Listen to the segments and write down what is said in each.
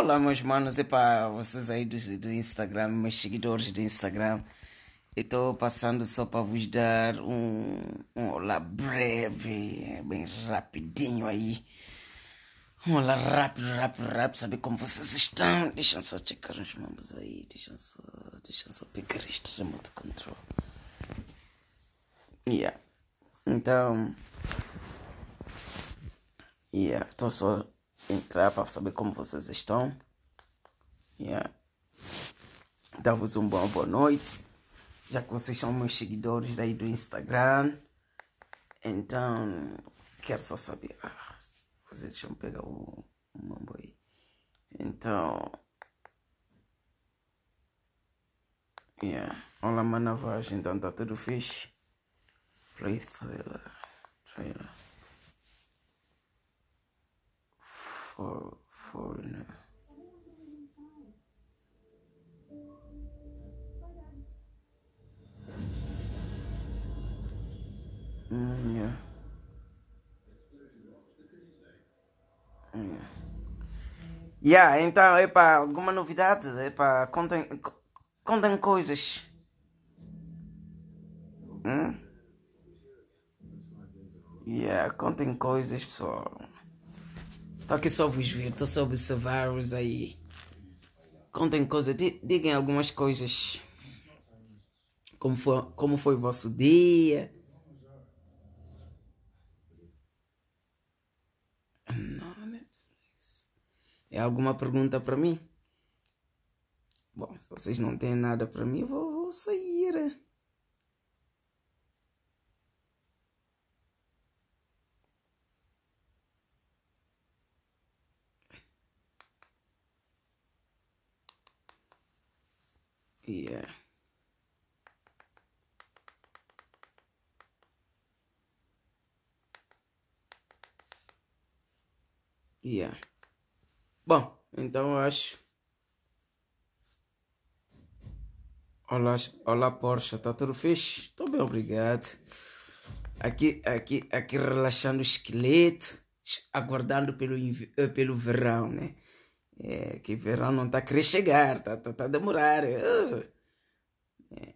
Olá, meus manos, e para vocês aí do, do Instagram, meus seguidores do Instagram. Estou passando só para vos dar um, um olá breve, bem rapidinho aí. Um olá rápido, rápido, rápido, saber como vocês estão. Deixa só checar os membros aí, deixa só, deixa só pegar este remote control. Yeah. Então. Yeah, estou só entrar para saber como vocês estão. Yeah. Dar-vos uma boa, boa noite, já que vocês são meus seguidores daí do Instagram. Então, quero só saber. Ah, vocês deixam pegar o, o mambo aí. Então. Yeah. Olá, manavagem. Então, tá tudo fixe? Play trailer. Trailer. for foreigner. Né? Mm, yeah. Yeah. yeah, então, epá, alguma novidade? Epá, contem, contem coisas. Hum? Yeah, contem coisas, pessoal. Estou aqui só a vos ver, estou só a observar-vos aí. Contem coisas, digam algumas coisas. Como foi, como foi o vosso dia? É alguma pergunta para mim? Bom, se vocês não têm nada para mim, eu vou, vou sair. Yeah. Bom, então eu acho. Olá, olá Porsche, tá tudo fixe? Tô bem, obrigado. Aqui, aqui, aqui relaxando o esqueleto, aguardando pelo, eh, pelo verão, né? É, que verão não tá querendo chegar, tá, tá, tá demorar. Uh. É.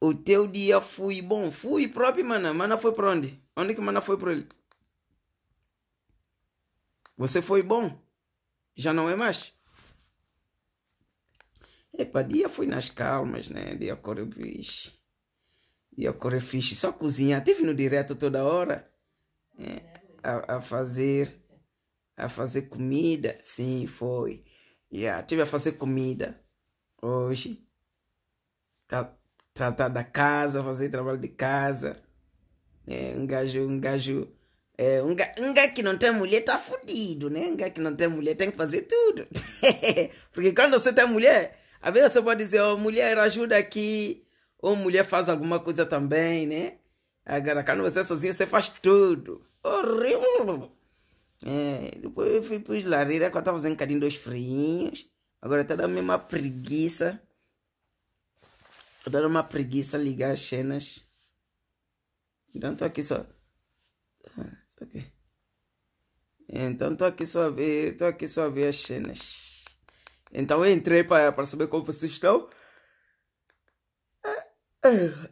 O teu dia foi bom, fui próprio, mana. Mana foi para onde? Onde que mana foi para ele? Você foi bom, já não é mais. Epa, dia fui nas calmas, né? Dia correu fixe. Dia correu fixe. Só cozinhar. Tive no direto toda hora. Né? A, a, fazer... A fazer comida. Sim, foi. Yeah, tive a fazer comida. Hoje. Tá, tratar da casa, fazer trabalho de casa. É, um gajo... Um gajo é, um, ga, um ga que não tem mulher tá fudido, né? Um ga que não tem mulher tem que fazer tudo. Porque quando você tem mulher, às vezes você pode dizer, ó, oh, mulher ajuda aqui, ou mulher faz alguma coisa também, né? Agora, quando você é sozinha, você faz tudo. Horrível! É, depois eu fui os lareira, quando eu fazendo carinho dos friinhos. Agora está dando uma preguiça. Estou tá dando uma preguiça ligar as cenas. Então estou aqui só. Ah. Então estou aqui só a ver, tô aqui só a ver as cenas. Então eu entrei para saber como vocês estão.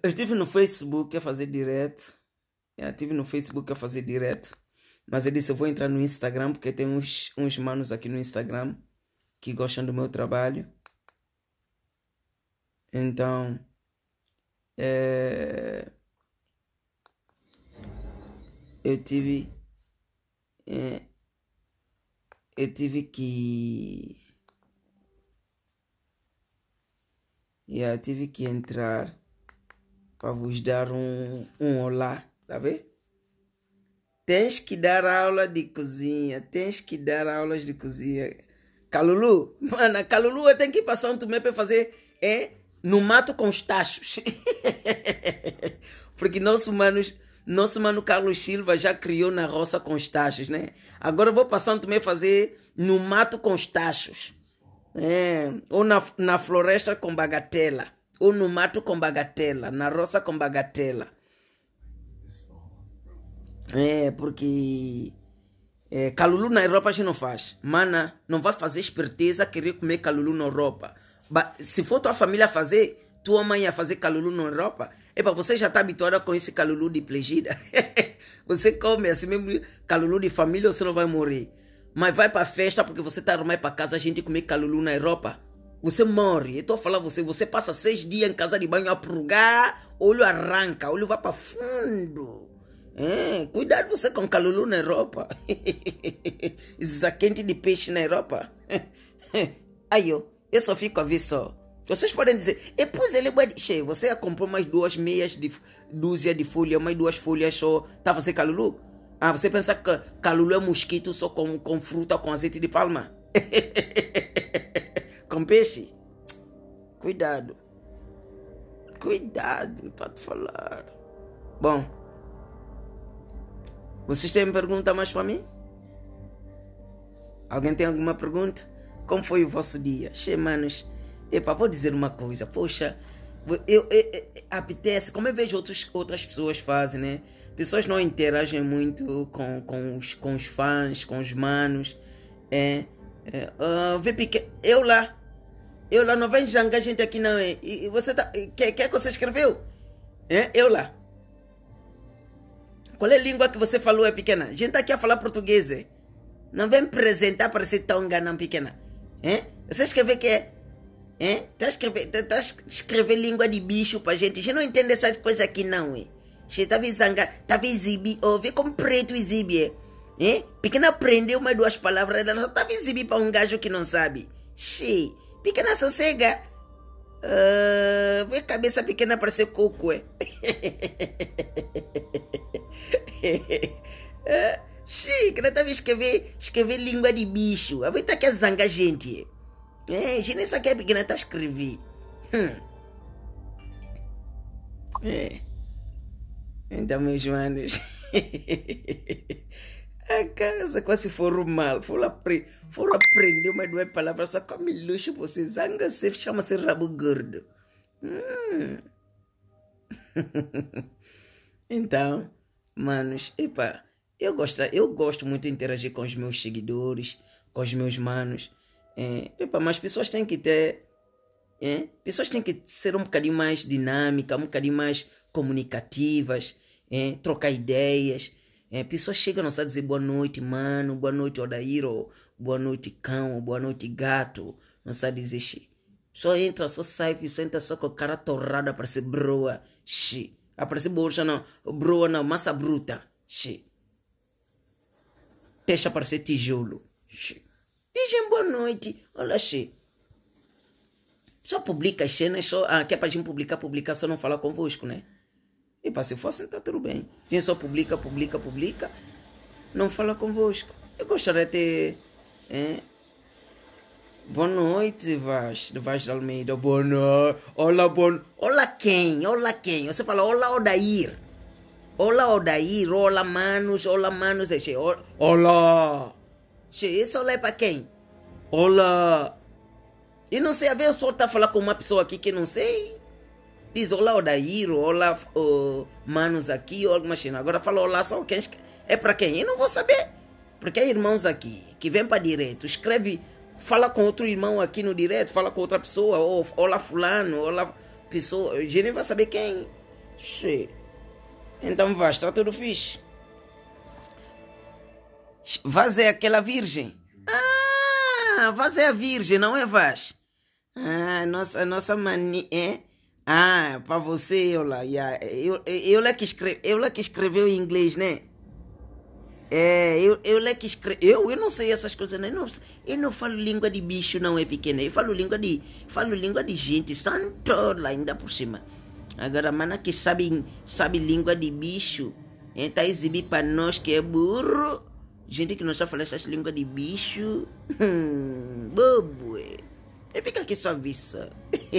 Eu estive no Facebook a fazer direto. Eu estive no Facebook a fazer direto. Mas eu disse, eu vou entrar no Instagram, porque tem uns, uns manos aqui no Instagram que gostam do meu trabalho. Então, é eu tive. É, eu tive que. Yeah, tive que entrar para vos dar um, um olá, tá vendo? Tens que dar aula de cozinha, tens que dar aulas de cozinha. Calulu, mano, Calulu eu tenho que passar um São Tomé para fazer é, no mato com os tachos. Porque nós humanos nosso mano Carlos Silva já criou na roça com os tachos, né? Agora eu vou passando também a fazer no mato com os tachos. É, né? ou na, na floresta com bagatela. Ou no mato com bagatela. Na roça com bagatela. É, porque. É, calulu na Europa a gente não faz. Mana, não vai fazer esperteza querer comer calulu na Europa. Se for tua família fazer, tua mãe ia fazer calulu na Europa Epa, você já está habituado com esse calulu de plegida? você come assim mesmo, calulu de família, você não vai morrer. Mas vai para festa porque você está arrumando para casa, a gente comer calulu na Europa. Você morre. Eu estou a falar você. Você passa seis dias em casa de banho a prugar, olho arranca, olho vai para fundo. É, cuidado você com calulu na Europa. Isso é quente de peixe na Europa. Aí, ó, eu só fico a ver só. Vocês podem dizer, e pois ele é cheio. Você comprou mais duas meias de dúzia de folha, mais duas folhas só. Tá você calulu? Ah, você pensa que calulu é mosquito só com, com fruta, com azeite de palma? com peixe? Cuidado. Cuidado, pode falar. Bom. Vocês têm pergunta mais para mim? Alguém tem alguma pergunta? Como foi o vosso dia? Che, manos. Epa, vou dizer uma coisa, poxa, eu, eu, eu apetece, como eu vejo outros, outras pessoas fazem, né? Pessoas não interagem muito com, com, os, com os fãs, com os manos. É, é, uh, eu lá, eu lá, não vem jangar gente aqui não. É, e, você tá, quer, quer é que você escreveu? É, eu lá. Qual é a língua que você falou, é pequena? A gente tá aqui a falar português, é. Não vem apresentar para ser tonga, não, pequena. É? Você escreveu que é Está é? a tá, escrevendo tá, tá língua de bicho para gente. A gente não entende essas coisas aqui, não. É? Você tá zangar, tá exibir, ouve como preto exibe. É. é? Pequena aprendeu uma duas palavras, ela só tá exibir para um gajo que não sabe. Xê, pequena sossega. Uh, vê cabeça pequena para ser coco, é? Ah, xê, que ela tava escrevendo escrever língua de bicho. A vida quer é zangar gente. É, chinesa que é pequena tá escrevi. Hum. É. Então, meus manos. A casa quase foram mal. Foram, apre foram aprender uma duas palavras só come luxo. Você zanga se chama-se rabo gordo. Hum. então, manos, epa, eu gosto, eu gosto muito de interagir com os meus seguidores, com os meus manos. É, mas pessoas têm que ter. É, pessoas têm que ser um bocadinho mais dinâmicas, um bocadinho mais comunicativas, é, trocar ideias. É, pessoas chegam não sabe dizer boa noite, mano, boa noite, Odairo, boa noite, cão, boa noite, gato. Não sabe dizer xi. Só entra, só sai, só entra só com a cara torrada para ser broa, xi. Aparece borja não, broa não, massa bruta, xi. Deixa aparecer tijolo, xi. Dizem boa noite. Olha, Xê. Só publica as cenas, só, ah, que é pra gente publicar, publicar, só não falar convosco, né? E para se fosse, assim, tá tudo bem. A gente só publica, publica, publica, não fala convosco. Eu gostaria de ter. É, boa noite, Vaz, Vaz da Almeida. Boa noite. Olá, bom. Olá, quem? Olá, quem? Você fala, olá, Odair. Olá, Odair. Olá, Manos. Olá, Manos. Olá. Isso é para quem? Olá. E não sei, a ver, o senhor tá falando com uma pessoa aqui que não sei. Diz olá, Odaíro, olá, oh, manos aqui, ou alguma coisa. Agora fala olá, só quem é para quem? Eu não vou saber. Porque há irmãos aqui que vêm para direto, escreve, fala com outro irmão aqui no direto, fala com outra pessoa, ou olá, fulano, olá, pessoa. Eu nem vai saber quem. Che. Então, vai, está tudo fixe. Vaz é aquela virgem. Ah, Vaz é a virgem, não é Vaz? Ah, nossa, nossa mania. É? Ah, para você, eu lá. Yeah. Eu, eu, eu, lá que escreve, eu que escreveu em inglês, né? É, eu, eu lá que escreveu. Eu, eu não sei essas coisas, né? Eu não, eu não falo língua de bicho, não é pequena. Eu falo língua de, falo língua de gente, santo lá ainda por cima. Agora, mana que sabe, sabe língua de bicho, está é, exibindo para nós que é burro. Gente que não sabe falar essas línguas de bicho. Hum, bobo. E fica aqui sua vista.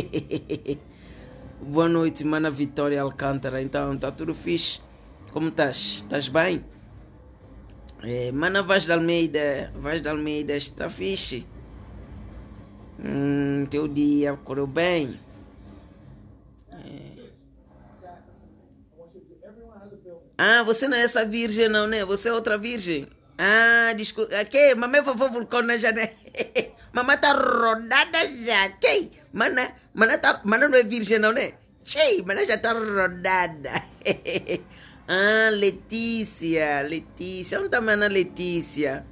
Boa noite, mana Vitória Alcântara. Então, tá tudo fixe? Como estás? Estás bem? É, mana Vaz da Almeida. Vaz da Almeida, está fixe? Hum, teu dia correu bem? É. Ah, você não é essa virgem não, né? Você é outra virgem? Ah, desculpa. Ah, ok, Mamãe vovô vulcão na janela. Mamãe tá rodada já. Que? Mana, mana, tá, mana não é virgem, não, né? Tchei, mana já tá rodada. ah, Letícia. Letícia. Onde tá mana Letícia?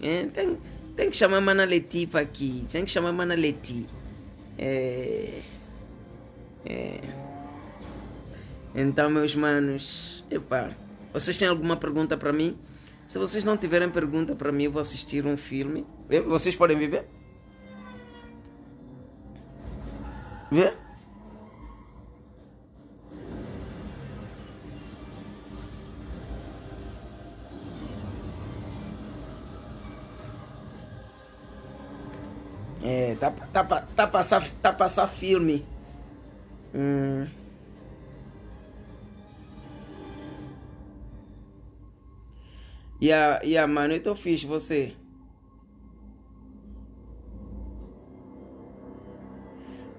É, tem, tem que chamar mana Letifa aqui. Tem que chamar mana Leti. É, é. Então, meus manos, epá, vocês têm alguma pergunta para mim? Se vocês não tiverem pergunta para mim, eu vou assistir um filme. Vocês podem me ver? Ver? É, tá, tá, tá, tá, passar, tá passar filme. Hum. E a, e a mãe, eu tô fixe, você.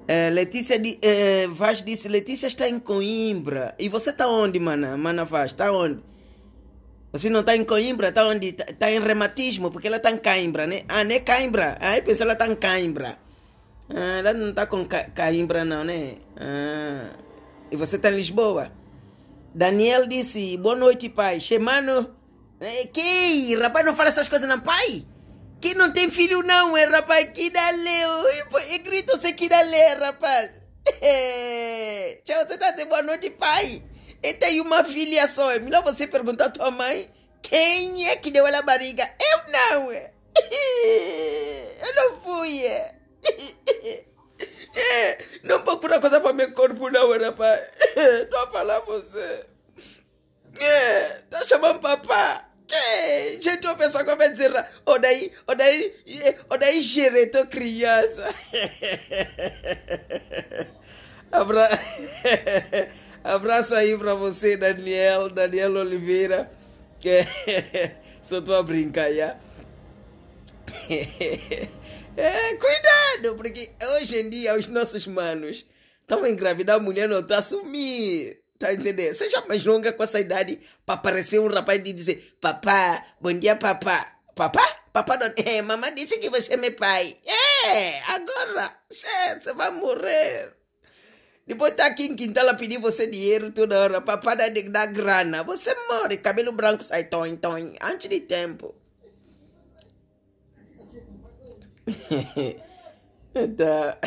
É, Letícia é, é, Vaz disse, Letícia está em Coimbra. E você tá onde, mana? Mana Vaz, tá onde? Você não tá em Coimbra, tá onde? Tá, tá em reumatismo, porque ela tá em Coimbra, né? Ah, né Coimbra? Ah, eu pensei ela tá em Coimbra. Ah, ela não tá com Coimbra não, né? Ah. E você tá em Lisboa? Daniel disse, boa noite, pai. Chemano... Eh, quem? Rapaz, não fala essas coisas não, pai? Quem não tem filho não, é rapaz, que dá leu. Eh, grita você que dá leu, rapaz. É. Tchau, você tá boa noite, pai. Eu tenho uma filha só. É melhor você perguntar à tua mãe quem é que deu ela a barriga. Eu não. É. Eu não fui. É. Não procura coisa para meu corpo não, rapaz. Tô a falar você. É. Tá chamando papá que eh, gente, uma pessoa que vai dizer, odaí, odaí, odaí gerei tua criança. Abra... Abraço aí pra você, Daniel, Daniel Oliveira, que só tô a brincar, já. É, cuidado, porque hoje em dia os nossos manos estão engravidando a mulher não tá sumir. Tá entendendo? seja mais longa com essa idade para aparecer um rapaz e dizer: Papá, bom dia, papá. Papá? Papá não. É, mamãe disse que você é meu pai. É, agora, che, você vai morrer. Depois tá aqui em quintal a pedir você dinheiro toda hora. Papá dá, dá grana. Você morre. Cabelo branco sai tão tom. Antes de tempo. tá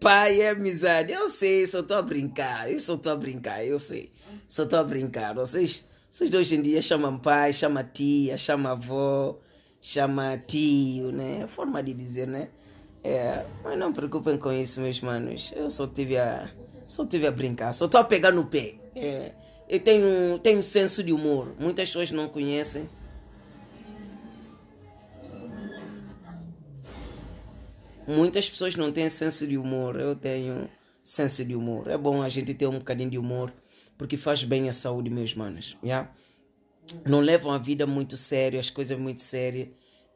pai é amizade. Eu sei, só estou a brincar. Eu só estou a brincar, eu sei. Só estou a brincar. Vocês, vocês hoje em dia chamam pai, chama tia, chama avó, chama tio, né? é Forma de dizer, né? É, mas não preocupem com isso, meus manos. Eu só tive a, só tive a brincar. Só estou a pegar no pé. É, eu tenho, tenho senso de humor. Muitas pessoas não conhecem Muitas pessoas não têm senso de humor. Eu tenho senso de humor. É bom a gente ter um bocadinho de humor porque faz bem à saúde, meus manos. Yeah? Não levam a vida muito sério, as coisas muito sérias.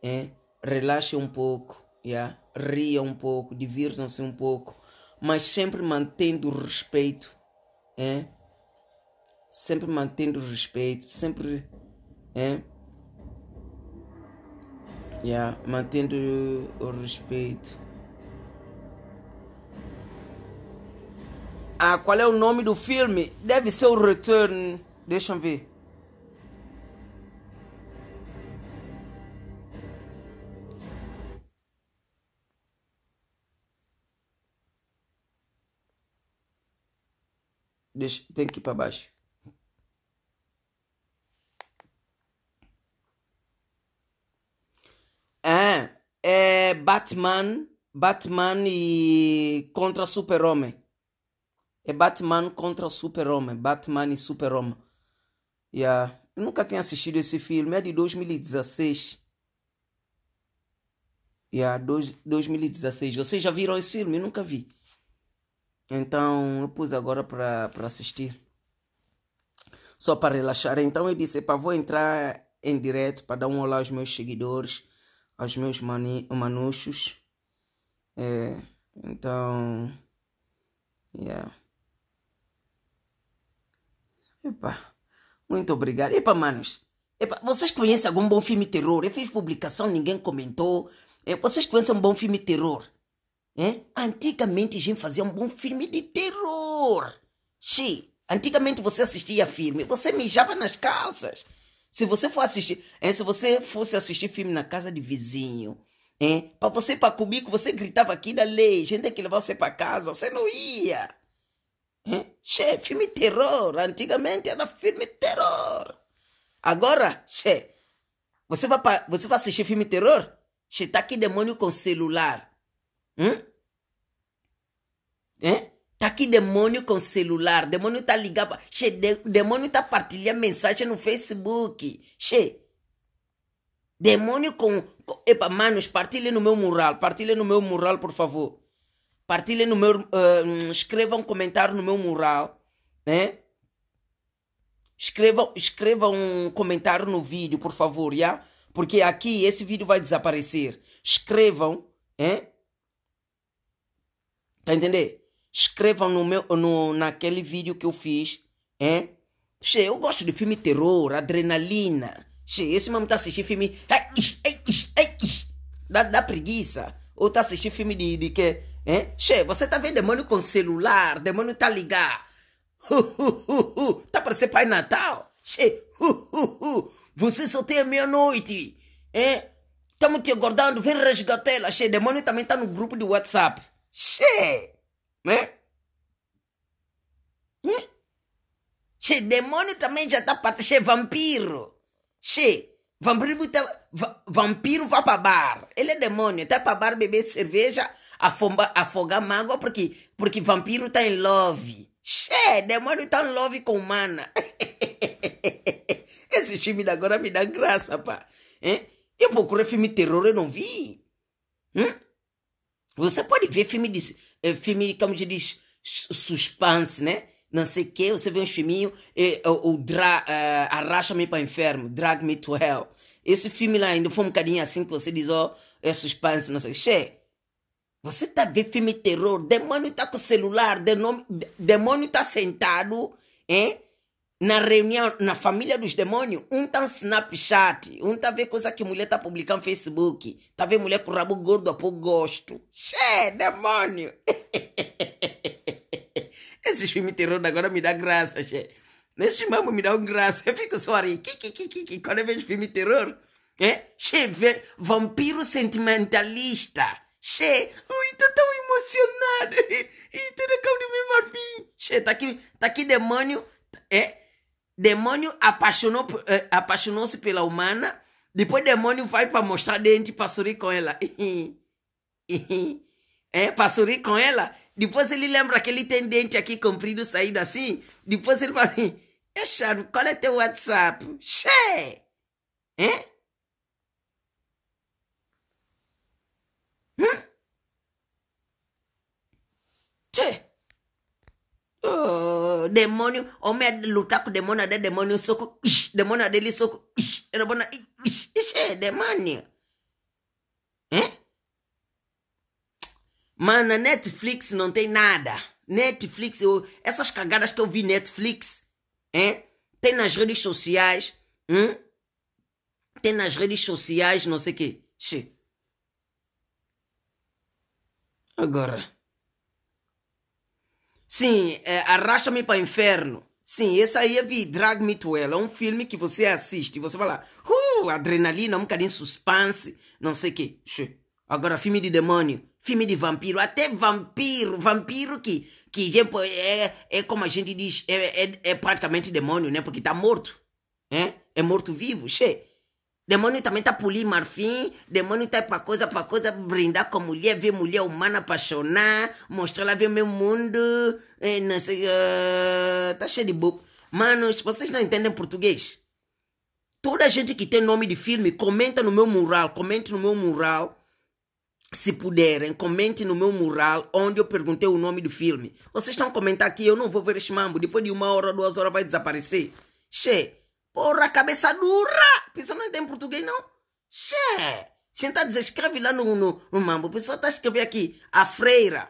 Hein? É? Relaxem um pouco, yeah? riam um pouco, divirtam-se um pouco, mas sempre mantendo o respeito. Hein? É? Sempre mantendo o respeito, sempre. Hein? É? Yeah, mantendo o respeito. Ah, qual é o nome do filme? Deve ser o Return. Deixa eu ver. Deixa, tem que ir para baixo. Ah, é Batman, Batman e contra Super-Homem. É Batman contra Super-Homem. Batman e Super-Homem. Yeah. Eu nunca tinha assistido esse filme. É de 2016. Yeah, dois, 2016. Vocês já viram esse filme? Eu nunca vi. Então, eu pus agora para assistir. Só para relaxar. Então, eu disse, para vou entrar em direto para dar um olá aos meus seguidores, aos meus mani, manuchos. É, então, yeah. Epa, muito obrigado. Epa, manos, epa, vocês conhecem algum bom filme terror? Eu fiz publicação, ninguém comentou. É, vocês conhecem um bom filme terror? É? Antigamente a gente fazia um bom filme de terror. Xi, antigamente você assistia filme, você mijava nas calças. Se você for assistir, é, se você fosse assistir filme na casa de vizinho, é, para você para comigo, você gritava aqui da lei, gente tem que levar você para casa, você não ia. Che, filme terror. Antigamente era filme terror. Agora, che, você vai, você vai assistir filme terror? Che, tá aqui demônio com celular. Hum? Hein? Tá aqui demônio com celular. Demônio tá ligado. Che, de, demônio tá partilhando mensagem no Facebook. Che, demônio com, com. Epa, manos, partilhe no meu mural. partilhe no meu mural, por favor partilhem no meu. Uh, escrevam um comentário no meu mural, né? Escrevam, escrevam um comentário no vídeo, por favor, já? Porque aqui esse vídeo vai desaparecer. Escrevam, hein? Né? Tá entendendo? Escrevam no meu, no, naquele vídeo que eu fiz, hein? Né? Che, eu gosto de filme terror, adrenalina. Che, esse mesmo tá assistindo filme... da Dá, dá preguiça. Ou tá assistindo filme de, de que... Hein? Che, você tá vendo demônio com celular, demônio tá ligado. Uh, uh, uh, tá parecendo Pai Natal? Che, você só tem a meia-noite. Hein? Estamos te aguardando, vem resgatá Che, demônio também tá no grupo de WhatsApp. Che, né? Hum? Che, demônio também já tá parte. Che, vampiro. Che, vampiro tá vampiro vá para bar. Ele é demônio, tá para bar beber cerveja, afogar mágoa, porque, porque vampiro tá em love. Xé, demônio tá em love com mana. Esse filme agora me dá graça, pá. Hein? Eu procurei filme terror, eu não vi. Hum? Você pode ver filme de, eh, filme, como se diz, suspense, né? Não sei o que, você vê um filminho, e, eh, o, o dra, uh, arracha-me para o inferno, drag me to hell. Esse filme lá ainda foi um bocadinho assim que você diz, ó, oh, é suspense, não sei. Che, você tá vendo filme terror, demônio tá com celular, demônio, tá sentado, hein? Na reunião, na família dos demônios, um tá no Snapchat, um tá vendo coisa que mulher tá publicando no Facebook, tá vendo mulher com o rabo gordo a pouco gosto. Che, demônio! Esses filmes terror agora me dá graça, che neste mambo me um graça. Eu fico só ali. Quando eu vejo filme de terror. É? Che, vampiro sentimentalista. Che, ui, tô tão emocionado. E tô na cama meu marfim. Che, tá aqui, tá aqui demônio. É? Demônio apaixonou, eh, apaixonou-se pela humana. Depois demônio vai para mostrar dente para sorrir com ela. é, para sorrir com ela. Depois ele lembra que ele tem dente aqui comprido, saído assim. Depois ele fala assim: e Sharon, qual é teu WhatsApp? Xê! Hein? Hã? Xê! Oh, demônio, homem é lutar com demônio, até demônio soco, demônio é dele soco, é demônio, ixi, é demônio. Hein? Mano, Netflix não tem nada. Netflix, eu, essas cagadas que eu vi Netflix, Hein? É? Tem nas redes sociais. Hein? Hum? Tem nas redes sociais, não sei o quê. Agora. Sim, é, Arrasta-me para o Inferno. Sim, esse aí é vi, Drag Me to Hell. É um filme que você assiste e você fala, uh, adrenalina, um bocadinho suspense, não sei o quê. Che. Agora, filme de demônio filme de vampiro, até vampiro, vampiro que, que tipo, é, é como a gente diz, é, é, é praticamente demônio, né? Porque tá morto, é É morto vivo, che. Demônio também tá polir marfim, demônio tá pra coisa, pra coisa, brindar com mulher, ver mulher humana apaixonar, mostrar lá ver meu mundo, é, não sei, uh, tá cheio de boca. Manos, vocês não entendem português? Toda gente que tem nome de filme, comenta no meu mural, comenta no meu mural, se puderem, comentem no meu mural onde eu perguntei o nome do filme. Vocês estão comentando comentar aqui, eu não vou ver esse mambo. Depois de uma hora, duas horas vai desaparecer. Che, porra, cabeça dura! Pessoal não é entende português, não? Che, a gente tá dizendo, escreve lá no, no, no mambo. O pessoal tá escrevendo aqui, a freira.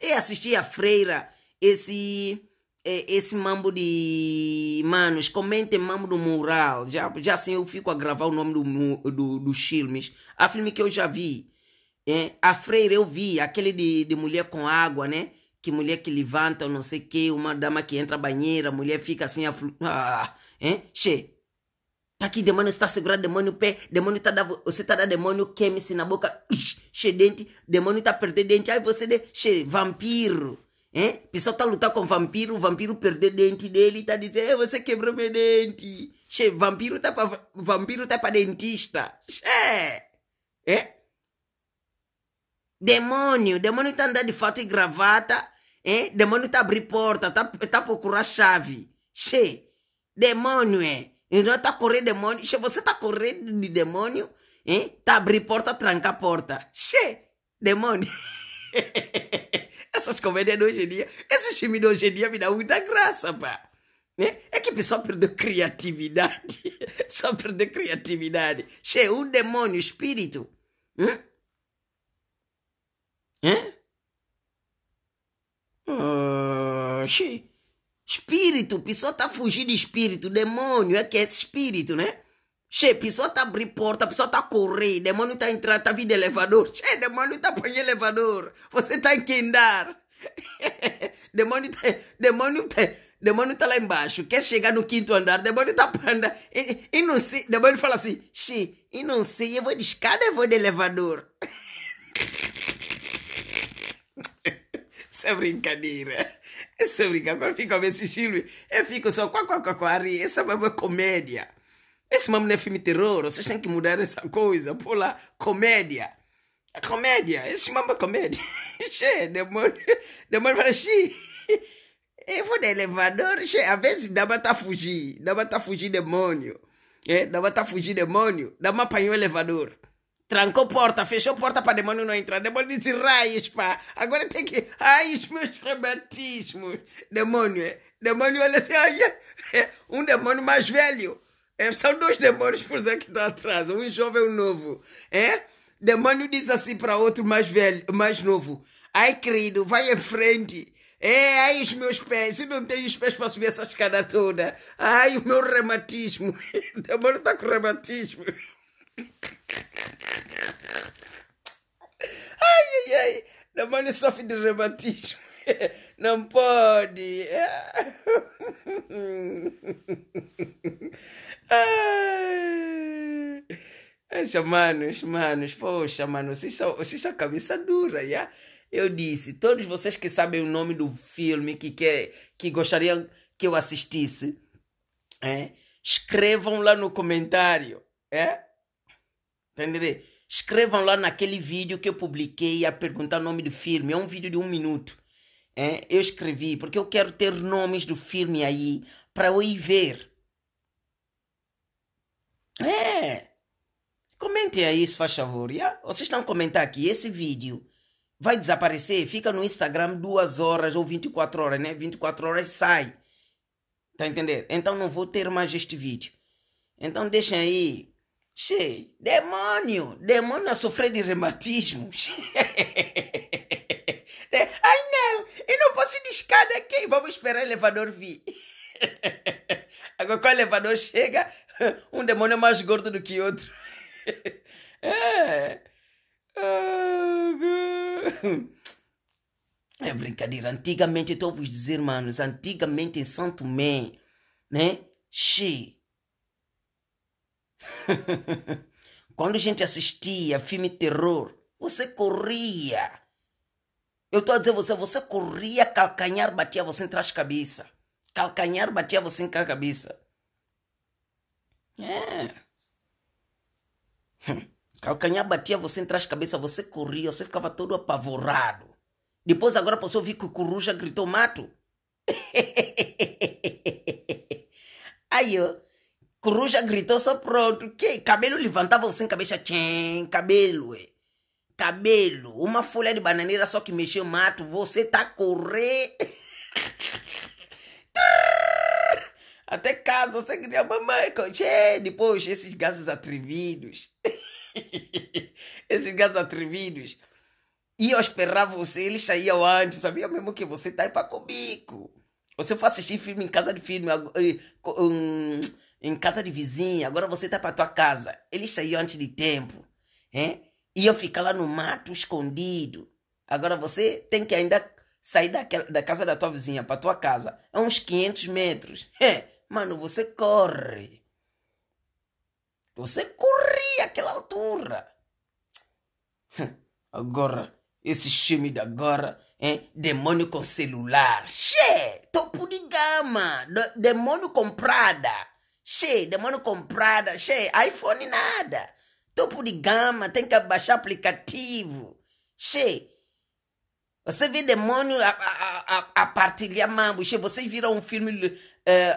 Eu assisti a freira, esse é, esse mambo de manos, comentem mambo do mural. Já, já assim eu fico a gravar o nome do, do, dos filmes. a filme que eu já vi. É, a freira eu vi, aquele de, de mulher com água, né? Que mulher que levanta, não sei o que, uma dama que entra banheira, mulher fica assim, aflu... ah, hein? Che, Tá aqui, demônio está segurando demônio o pé, demônio tá dando, você tá dando demônio queime-se na boca, che dente, demônio tá perdendo dente, aí você de, che, vampiro, hein? Pessoal tá lutando com vampiro, o vampiro perdeu dente dele, tá dizendo, é, você quebrou meu dente, che, vampiro tá para vampiro tá para dentista, che, é? Demônio, demônio tá andando de fato e gravata, hein? Demônio tá abrindo porta, tá, tá a chave. Che, demônio é. Então tá correndo demônio. Che, você tá correndo de demônio, hein? Tá abrir porta, trancar porta. Che, demônio. Essas comédias de hoje em dia, esses filmes de hoje em dia me dão muita graça, pá. Né? É que o pessoal perdeu criatividade. Só perdeu criatividade. Che, um demônio, espírito. Hum? Hã? Oxi. Espírito, pessoa tá fugindo de espírito, demônio, é que é espírito, né? Che, pessoa tá abrir porta, pessoa tá correr, demônio tá entrando, tá vindo elevador. Che, demônio tá apanhando elevador. Você tá em quindar. demônio tá, demônio tá, demônio tá lá embaixo, quer chegar no quinto andar, demônio tá pra andar. E, e não sei, demônio fala assim, che, e não sei, eu vou de escada, eu vou de elevador. Essa brincadeira. Essa brincadeira. Agora fica a ver esse filme. Eu fico só com a quá, Essa é uma comédia. Esse mesmo não é filme terror. Vocês têm que mudar essa coisa. por lá, comédia. É comédia. Esse mambo é comédia. Che, demônio. Demônio para xi. Eu vou no elevador. Che, às vezes dá pra tá fugir. Dá pra tá fugir demônio. É, dá pra tá fugir demônio. Dá pra apanhar o elevador. Trancou porta, fechou porta para demônio não entrar. Demônio disse raios, pá. Agora tem que. Ai, os meus rebatismos. Demônio, é. demônio olha assim, olha. É um demônio mais velho. É, são dois demônios, por exemplo, é que estão tá atrás. Um jovem e um novo. É? Demônio diz assim para outro mais velho, mais novo. Ai, querido, vai em frente. É, ai, os meus pés. Eu não tenho os pés para subir essa escada toda. Ai, o meu reumatismo. O demônio está com reumatismo. Ai, ai, ai. Na mãe sofre de reumatismo. Não pode. Ai, manos, manos, poxa, mano, vocês são, vocês cabeça dura, já? Yeah? Eu disse, todos vocês que sabem o nome do filme que, quer, que gostariam que eu assistisse, é, escrevam lá no comentário. É? Tá entendendo? Escrevam lá naquele vídeo que eu publiquei a perguntar o nome do filme. É um vídeo de um minuto. É, eu escrevi porque eu quero ter nomes do filme aí para eu ir ver. É. Comentem aí, se faz favor. Yeah? Vocês estão a comentar aqui. Esse vídeo vai desaparecer. Fica no Instagram duas horas ou 24 horas, né? 24 horas sai. Tá entendendo? Então não vou ter mais este vídeo. Então deixem aí Che, demônio, demônio a sofrer de reumatismo. Ai, não, eu não posso ir de escada aqui. Vamos esperar o elevador vir. Agora, quando o elevador chega, um demônio é mais gordo do que outro. É. é brincadeira. Antigamente, estou vos dizer, manos, antigamente em Santo Mé, né? Che, Quando a gente assistia filme terror, você corria. Eu estou a dizer a você, você corria, calcanhar batia você em trás cabeça. Calcanhar batia você em trás cabeça. É. Calcanhar batia você em trás cabeça, você corria, você ficava todo apavorado. Depois agora você ouvir que o coruja gritou mato. Aí, ó. Coruja gritou, só pronto. Que cabelo levantava sem cabeça. Tchim, cabelo, ué. Cabelo. Uma folha de bananeira só que mexeu mato. Você tá correr. Até casa você queria mamãe, conchê. Depois, esses gatos atrevidos. esses gatos atrevidos. Iam esperar você, eles saíam antes. Sabia mesmo que você tá aí pra comigo. Você for assistir filme em casa de filme. Eh, um, em casa de vizinha, agora você tá para tua casa. Ele saiu antes de tempo, hein? E eu ficar lá no mato escondido. Agora você tem que ainda sair daquela, da casa da tua vizinha para tua casa. É uns 500 metros. É, mano, você corre. Você corria aquela altura. Agora, esse time de agora, hein? demônio com celular. Che, topo de gama, demônio comprada. Cheio, demônio comprada, cheio, iPhone nada. Topo de gama, tem que baixar aplicativo. Cheio. Você vê demônio a, a, a, a partilhar mambo. Cheio, vocês viram um filme, uh,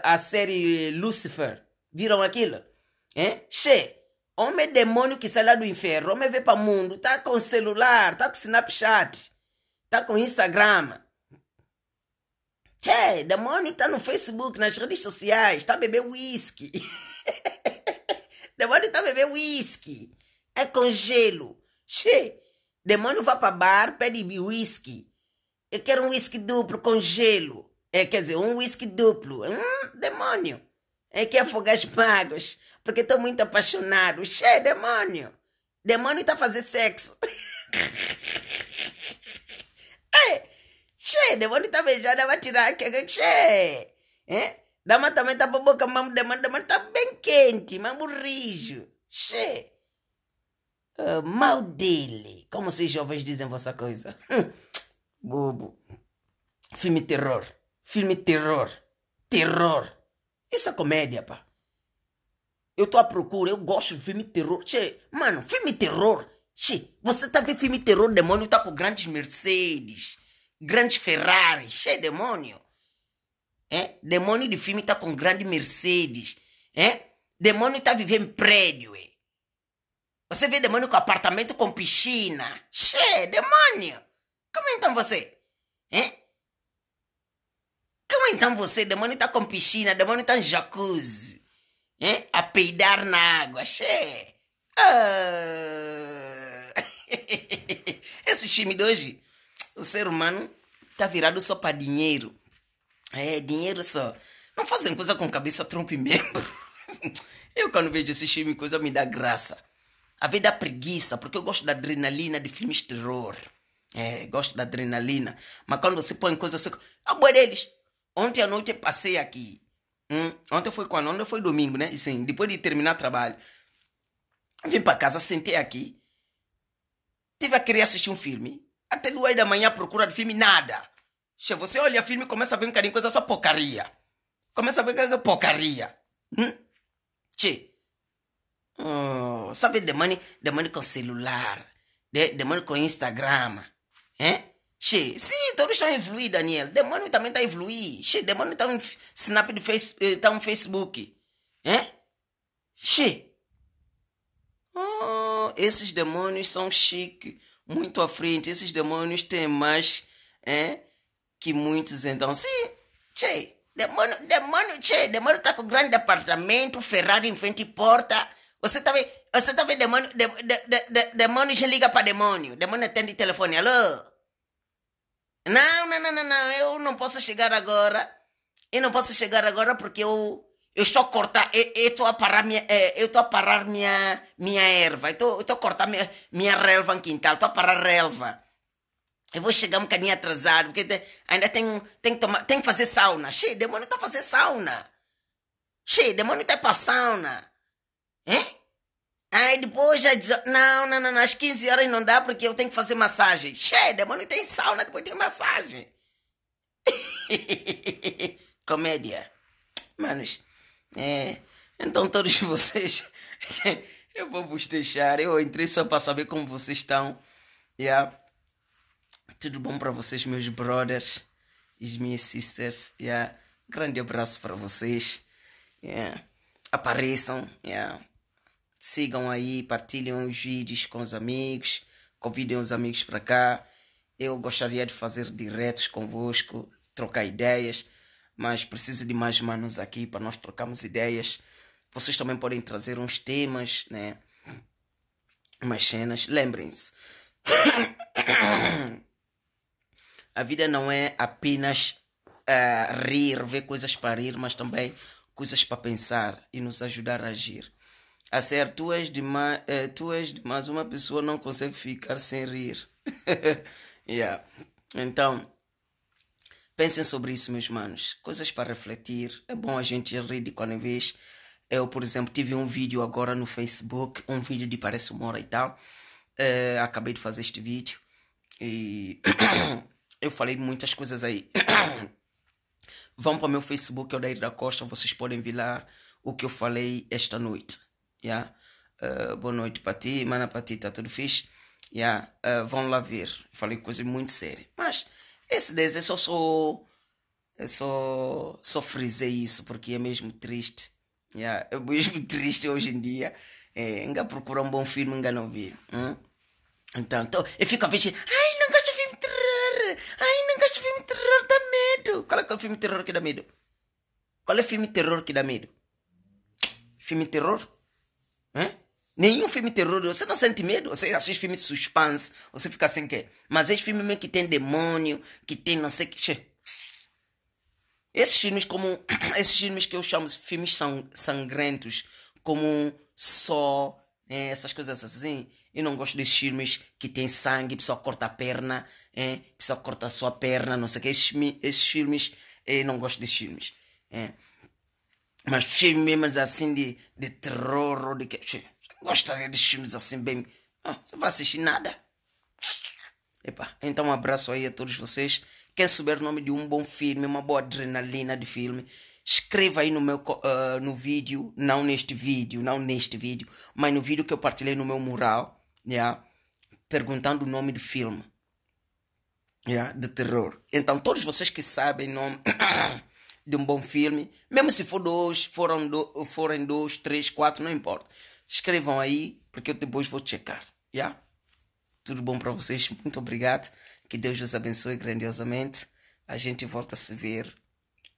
a série Lucifer? Viram aquilo? Hein? Cheio. Homem é demônio que sai lá do inferno. Homem vê para o mundo. Tá com celular, tá com Snapchat, tá com Instagram. Tchê, demônio tá no Facebook, nas redes sociais, tá bebendo uísque. demônio tá bebendo uísque. É congelo. Tchê, demônio vai pra bar, pede uísque. Eu quero um uísque duplo com gelo. É, quer dizer, um uísque duplo. Hum, demônio. É que afogar as bagas, porque estou muito apaixonado. Che, demônio. Demônio tá fazendo sexo. é. Che, Devone tá beijada, vai tirar a Che, hein? Eh? Dama também tá boboca, mambo de mano, mano tá bem quente, mambo rijo. Che. Uh, eh, mal dele. Como vocês jovens dizem vossa coisa. Hum. Bobo. Filme terror. Filme terror. Terror. Isso é comédia, pá. Eu tô à procura, eu gosto de filme terror. Che, mano, filme terror. Che, você tá vendo filme terror, demônio tá com grandes Mercedes grandes Ferrari, cheio demônio. É? Demônio de filme está com grande Mercedes. É? Demônio está vivendo em prédio. É? Você vê demônio com apartamento com piscina. Che, demônio! Como então você? É? Como então você? Demônio está com piscina, demônio está em jacuzzi. É? A peidar na água. Che! Oh. Ah. Esse filme de hoje o ser humano está virado só para dinheiro. É, dinheiro só. Não fazem coisa com cabeça, tronco e membro. Eu quando vejo esse filme, coisa me dá graça. A vida dá é preguiça, porque eu gosto da adrenalina de filmes de terror. É, gosto da adrenalina. Mas quando você põe coisa assim... Ah, boa é deles! Ontem à noite eu passei aqui. Hum, ontem foi quando? Ontem foi domingo, né? E sim, depois de terminar o trabalho. Vim para casa, sentei aqui. Tive a querer assistir um filme. Até duas da manhã procura de filme, nada. Se você olha filme, começa a ver um carinho coisa só porcaria. Começa a ver porcaria. Hum? Che. Oh, sabe, o demônio com celular. De, demane com Instagram. Hein? Che, sim, todos estão evoluindo, evoluir, Daniel. Demônio também está evoluindo. Che, Che, demônio está um snap de face, eh, tá um Facebook. Hein? Che. Oh, esses demônios são chique muito à frente. Esses demônios têm mais é, que muitos. Então, sim, tchê, demônio, demônio, tchê, demônio tá com grande apartamento, Ferrari em frente e porta. Você tá vendo, você tá vendo demônio, de, de, de, demônio já liga para demônio. Demônio atende telefone, alô? Não, não, não, não, não, eu não posso chegar agora. Eu não posso chegar agora porque eu eu estou a cortar, eu, eu estou a parar minha, eh, eu estou a parar minha, minha erva, eu estou, eu estou a cortar minha, minha relva no quintal, estou a parar a relva. Eu vou chegar um bocadinho atrasado, porque ainda tenho, tenho, que, tomar, tenho que fazer sauna. Che, demônio está a fazer sauna. Che, demônio está para sauna. É? Aí depois já diz, não, não, não, às 15 horas não dá porque eu tenho que fazer massagem. Che, demônio tem sauna, depois tem massagem. Comédia. Manos, é, então todos vocês, eu vou vos deixar. Eu entrei só para saber como vocês estão. Yeah. É tudo bom para vocês, meus brothers e minhas sisters. Yeah. É grande abraço para vocês. Yeah. É, apareçam. Yeah. Sigam aí, partilhem os vídeos com os amigos, convidem os amigos para cá. Eu gostaria de fazer diretos convosco, trocar ideias mas preciso de mais manos aqui para nós trocarmos ideias. Vocês também podem trazer uns temas, né? Umas cenas. Lembrem-se. A vida não é apenas uh, rir, ver coisas para rir, mas também coisas para pensar e nos ajudar a agir. A ser, tu és, demais. uh, eh, tu és demais. uma pessoa, não consegue ficar sem rir. yeah. Então, Pensem sobre isso, meus manos. Coisas para refletir. É bom a gente rir de quando em vez. Eu, por exemplo, tive um vídeo agora no Facebook, um vídeo de Parece mora e tal. Uh, acabei de fazer este vídeo e eu falei muitas coisas aí. Vão para o meu Facebook, é o daí da Costa, vocês podem ver lá o que eu falei esta noite. Yeah? Uh, boa noite para ti, mana para ti, tá tudo fixe? Yeah? Uh, vão lá ver. Falei coisas muito sérias. Mas esse desenho eu só sou. Eu só, só frisei isso porque é mesmo triste. Yeah, é mesmo triste hoje em dia. É, ainda procurar um bom filme, ainda não vi. Hum? Então, então eu fico a ver. Assim, Ai, não gosto de filme terror. Ai, não gosto de filme terror, dá medo. Qual é, que é o filme terror que dá medo? Qual é o filme terror que dá medo? Filme terror? Hã? Nenhum filme terror, você não sente medo, você assiste filme de suspense, você fica assim quê? Mas esses filmes que tem demônio, que tem não sei o que. Esses filmes como. Esses filmes que eu chamo de filmes sang sangrentos, como só né, essas coisas assim, assim. Eu não gosto desses filmes que tem sangue, pessoa corta a perna, é, né, pessoa corta a sua perna, não sei o que. Esses, esses filmes, eu eh, não gosto desses filmes. É. Mas filmes mesmo assim de, de terror, de que gostaria de filmes assim bem. Ah, você vai assistir nada. Epa, então um abraço aí a todos vocês. Quem souber o nome de um bom filme, uma boa adrenalina de filme, escreva aí no meu uh, no vídeo, não neste vídeo, não neste vídeo, mas no vídeo que eu partilhei no meu mural, yeah, perguntando o nome do filme. Yeah, de terror. Então, todos vocês que sabem nome de um bom filme, mesmo se for dois, foram do, forem dois, três, quatro, não importa. Escrevam aí, porque eu depois vou checar. já? Tudo bom para vocês? Muito obrigado. Que Deus os abençoe grandiosamente. A gente volta a se ver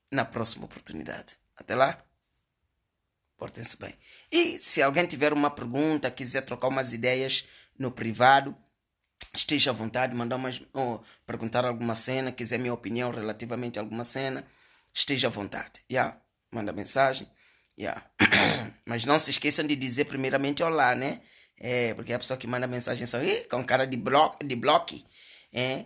na próxima oportunidade. Até lá. Portem-se bem. E se alguém tiver uma pergunta, quiser trocar umas ideias no privado, esteja à vontade, mandar umas, ou perguntar alguma cena, quiser minha opinião relativamente a alguma cena, esteja à vontade. já, Manda mensagem. Yeah. Mas não se esqueçam de dizer primeiramente olá, né? É, porque a pessoa que manda mensagem só com cara de bloco, de bloque, é,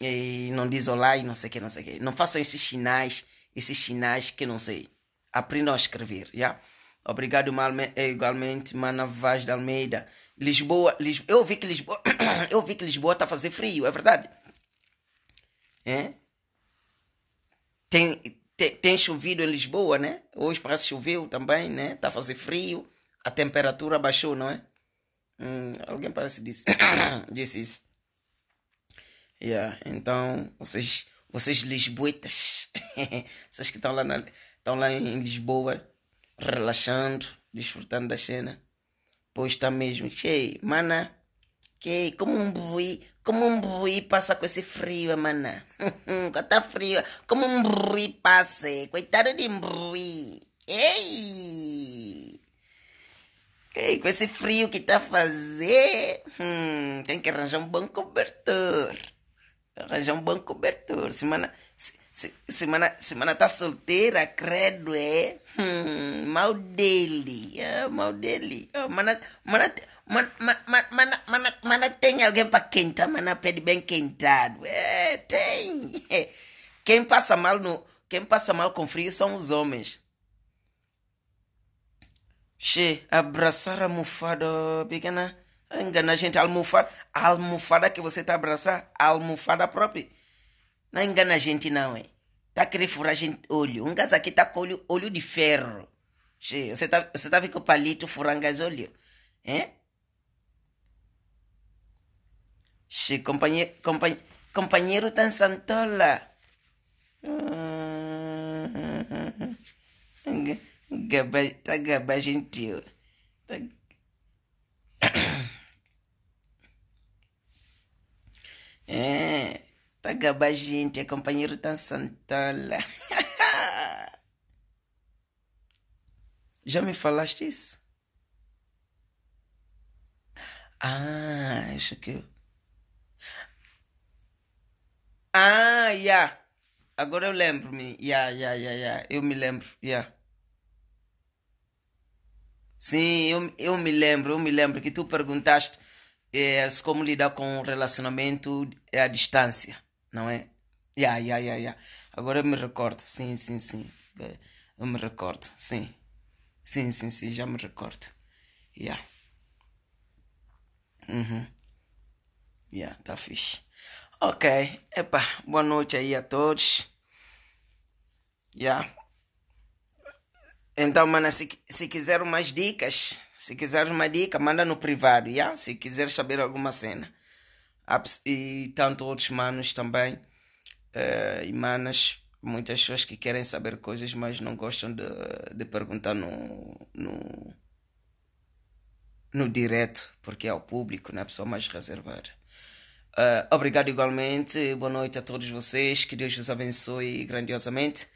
e não diz olá e não sei o que, não sei o que. Não façam esses sinais, esses sinais que não sei. Aprendam a escrever, já? Yeah? Obrigado eh, igualmente, Mana Vaz da Almeida. Lisboa, eu vi que Lisboa, eu vi que Lisboa tá fazendo frio, é verdade? É? Tem, tem, chovido em Lisboa, né? Hoje parece choveu também, né? Está a fazer frio, a temperatura baixou, não é? Hum, alguém parece disse, disse isso. Yeah, então, vocês, vocês lisboetas, vocês que estão lá, na, estão lá em Lisboa, relaxando, desfrutando da cena, pois está mesmo cheio. Mana, que como um bui, como um bui passa com esse frio, mana. tá frio, como um bui passa, coitado de um bui. Ei! Ei, com esse frio que tá fazer, hum, tem que arranjar um bom cobertor. Arranjar um bom cobertor. Semana, se, semana, semana tá solteira, credo, é? Hum, mal dele. Ah, mal dele. Ah, mana, mana, Mana, mana, mana, mana, tem alguém para quentar, mana pede bem quentado. É, tem. Quem passa mal no, quem passa mal com frio são os homens. Che, abraçar a almofada, pequena. Engana a gente, almofada. Almofada que você tá abraçar, almofada própria. Não engana a gente, não, hein? Tá querendo furar a gente olho. Um gás aqui tá com olho, olho de ferro. Che, você tá, você tá vendo que o palito furando gás olho, hein? Sí, companheiro, companheiro tan santola. Tá gaba gentil. Tá... É, eh, tá gaba gente, é companheiro tão santola. Já me falaste isso? Ah, acho que eu... Ah, yeah. Agora eu lembro-me. Yeah, yeah, yeah, yeah. Eu me lembro. Yeah. Sim, eu, eu me lembro, eu me lembro que tu perguntaste é, como lidar com o relacionamento à distância, não é? Yeah, yeah, yeah, yeah. Agora eu me recordo, sim, sim, sim. Eu me recordo, sim. Sim, sim, sim, já me recordo. Yeah. Uhum. Yeah, tá fixe. Ok, Epa, boa noite aí a todos. Yeah. Então, mano, se, se quiser umas dicas, se quiser uma dica, manda no privado, yeah? Se quiser saber alguma cena. E tanto outros manos também, uh, e manas, muitas pessoas que querem saber coisas, mas não gostam de, de perguntar no, no, no direto, porque é o público, né? A pessoa mais reservada. Uh, obrigado igualmente, boa noite a todos vocês, que Deus os abençoe grandiosamente.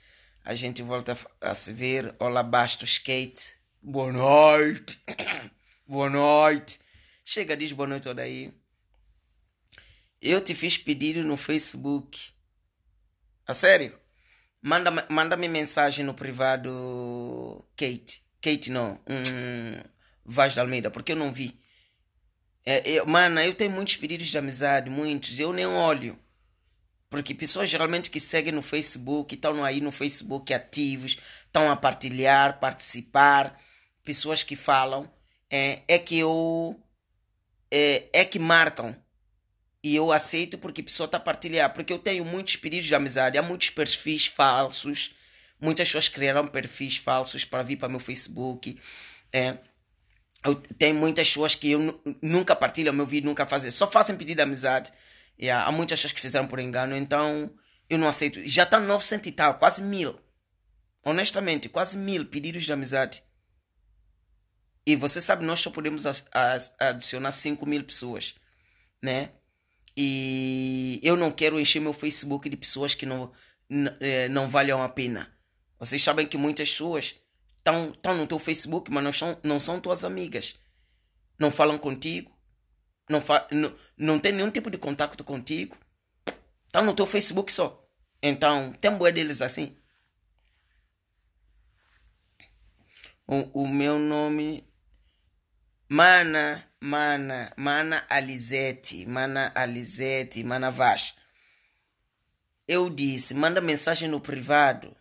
A gente volta a se ver. Olá, Basto Skate. Boa noite. boa noite. Chega, diz boa noite, olha aí. Eu te fiz pedido no Facebook. A ah, sério? Manda-me manda mensagem no privado, Kate. Kate, não. Hum, Vaz da Almeida, porque eu não vi. É, eu, mano, eu tenho muitos pedidos de amizade, muitos. Eu nem olho. Porque pessoas geralmente que seguem no Facebook, estão aí no Facebook ativos, estão a partilhar, participar, pessoas que falam, é, é que eu. É, é que marcam. E eu aceito porque a pessoa está a partilhar. Porque eu tenho muitos pedidos de amizade, há muitos perfis falsos. Muitas pessoas criaram perfis falsos para vir para meu Facebook. É. Eu, tem muitas pessoas que eu nunca partilho o meu vídeo, nunca fazem. Só fazem pedido de amizade. Yeah, há muitas pessoas que fizeram por engano, então eu não aceito. Já está 900 e tal, quase mil. Honestamente, quase mil pedidos de amizade. E você sabe, nós só podemos adicionar 5 mil pessoas, né? E eu não quero encher meu Facebook de pessoas que não, eh, não valham a pena. Vocês sabem que muitas pessoas estão no teu Facebook, mas não são, não são tuas amigas. Não falam contigo, não, fa não, não tem nenhum tipo de contato contigo. Estão tá no teu Facebook só. Então, tem boa deles assim. O, o meu nome. Mana, Mana, Mana Alizete, Mana Alizete, Mana Vaz. Eu disse, manda mensagem no privado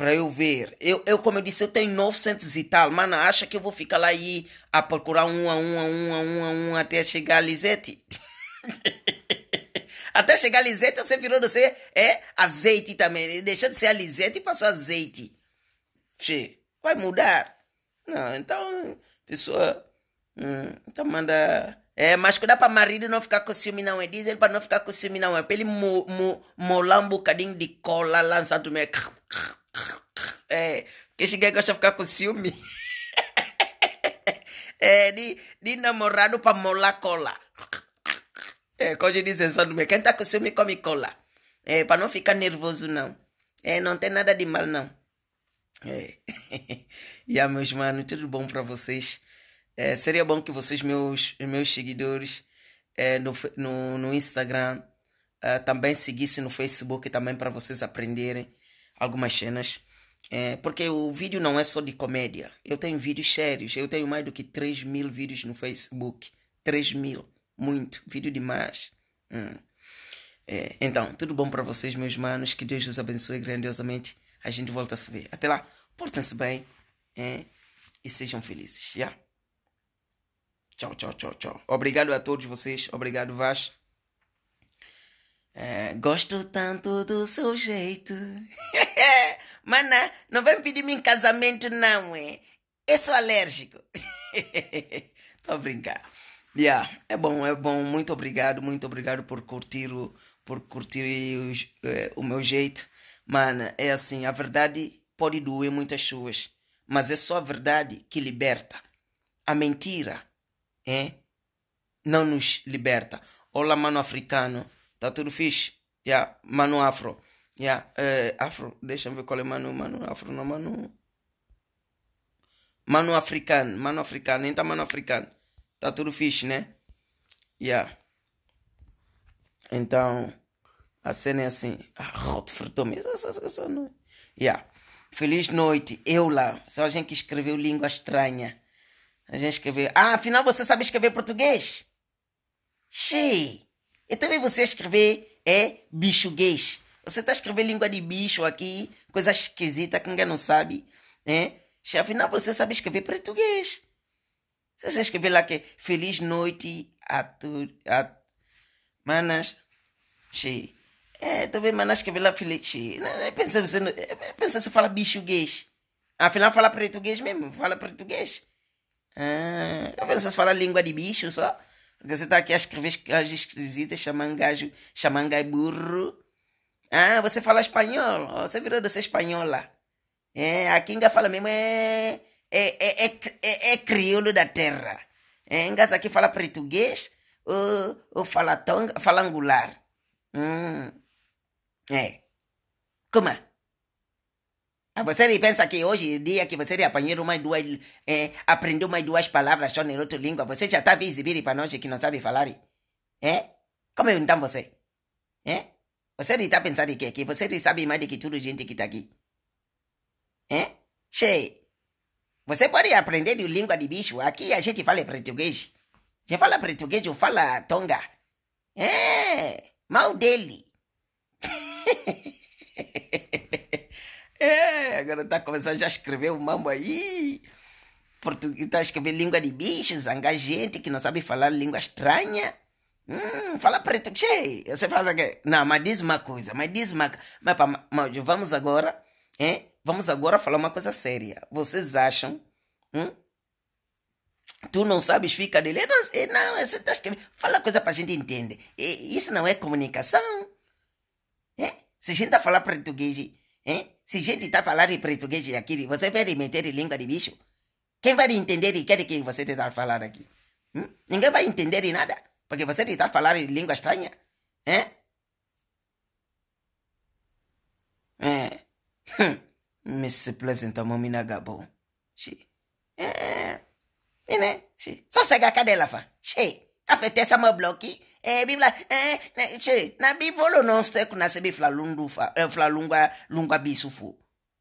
para eu ver. Eu, eu, como eu disse, eu tenho 900 e tal. Mano, acha que eu vou ficar lá aí a procurar um a um, a um, a um, a um, até chegar a Lisete? até chegar a Lisete, você virou, você é azeite também. deixando de ser a Lisete e passou azeite. Che, vai mudar. Não, então, pessoa, hum, então manda... É, mas dá para marido não ficar com ciúme não, é diz ele para não ficar com ciúme não, é para ele mo, mo, molar um bocadinho de cola lá no Santo Meio. É, porque Xinguei gosta de ficar com ciúme. É, de, de namorado para molar cola. É, quando dizem só no meu, quem tá com ciúme come cola. É, para não ficar nervoso, não. É, não tem nada de mal, não. É. e yeah, meus manos, tudo bom para vocês? É, seria bom que vocês, meus, meus seguidores é, no, no, no Instagram, é, também seguissem no Facebook também para vocês aprenderem algumas cenas. É, porque o vídeo não é só de comédia. Eu tenho vídeos sérios. Eu tenho mais do que 3 mil vídeos no Facebook. 3 mil. Muito. Vídeo demais. Hum. É, então, tudo bom para vocês, meus manos. Que Deus os abençoe grandiosamente. A gente volta a se ver. Até lá. Portem-se bem. É, e sejam felizes. Yeah? Tchau, tchau, tchau, tchau. Obrigado a todos vocês. Obrigado, Vasco. É, gosto tanto do seu jeito. É, mana, não vem pedir-me em casamento, não, é? Eu sou alérgico. Tô a brincar. Yeah, é bom, é bom. Muito obrigado, muito obrigado por curtir o, por curtir o, é, o meu jeito. Mana, é assim, a verdade pode doer muitas pessoas, mas é só a verdade que liberta. A mentira, é? Não nos liberta. Olá, mano africano tá tudo fixe. Yeah, Mano Afro. Yeah, uh, afro, deixa-me ver qual é Mano, Mano Afro, não, Mano. Mano Africano, Mano Africano, nem tá Mano Africano. Tá tudo fixe, né? Yeah. Então, a cena é assim. Ah, roto fritou-me. Essa, só, noite. Yeah. Feliz noite, eu lá. Só a gente que escreveu língua estranha. A gente escreveu. Ah, afinal você sabe escrever português? Xiii. E também você escrever é bichuguês. Você está escrevendo língua de bicho aqui, coisa esquisita que ninguém não sabe. Né? Afinal, você sabe escrever português. Você já lá que Feliz Noite a, tu, a Manas. Che. É, também Manas escrever lá Feliz. Che. Não, não, é você não, é, é pensa se fala bichuguês. Afinal, fala português mesmo, fala português. Ah, penso se fala língua de bicho só. Porque você está aqui a escrever coisas esquisitas, chamando, gajo, chamando gai burro. Ah, você fala espanhol. Você virou de ser espanhola. É, aqui ainda fala mesmo é, é, é, é, é crioulo da terra. É, ainda aqui fala português ou, ou fala, tonga, fala angular. Hum. É. Como é? Ah, você pensa que hoje em dia que você apanhou mais duas, é, aprendeu mais duas palavras só em outra língua, você já está visibilizando para nós que não sabe falar? É? Como é então você? É? Você está pensando que, que você sabe mais do que tudo gente que está aqui? É? Che, você pode aprender de língua de bicho. Aqui a gente fala português. Já fala português ou fala tonga. É, mal dele. É, agora está começando já a escrever o um mambo aí. Português está a escrever língua de bicho, zangar gente que não sabe falar língua estranha. Hum, fala preto, che. Você fala que. Não, mas diz uma coisa, mas diz uma. Mas, mas vamos agora, hein? Vamos agora falar uma coisa séria. Vocês acham. Hum? Tu não sabes, fica dele. Não, eh, não você está escrevendo. Fala coisa para a gente entender. Isso não é comunicação. Hein? Se a gente tá falar português, hein? Se gente está falando em português aqui, você vai meter em língua de bicho? Quem vai entender e quer que você está falando aqui? Hum? Ninguém vai entender em nada, porque você está falando em língua estranha. É? É. Miss Pleasant Amomina Gabon. She. É. E né? She. Sossega a cadela, fã. She. essa mão bloco e eh, bifla fila eh, ɛɛ tse na bi não nɔ sɛ kuna se bi fila lundu fa ɛ eh, fila lungwa lungwa bisu fo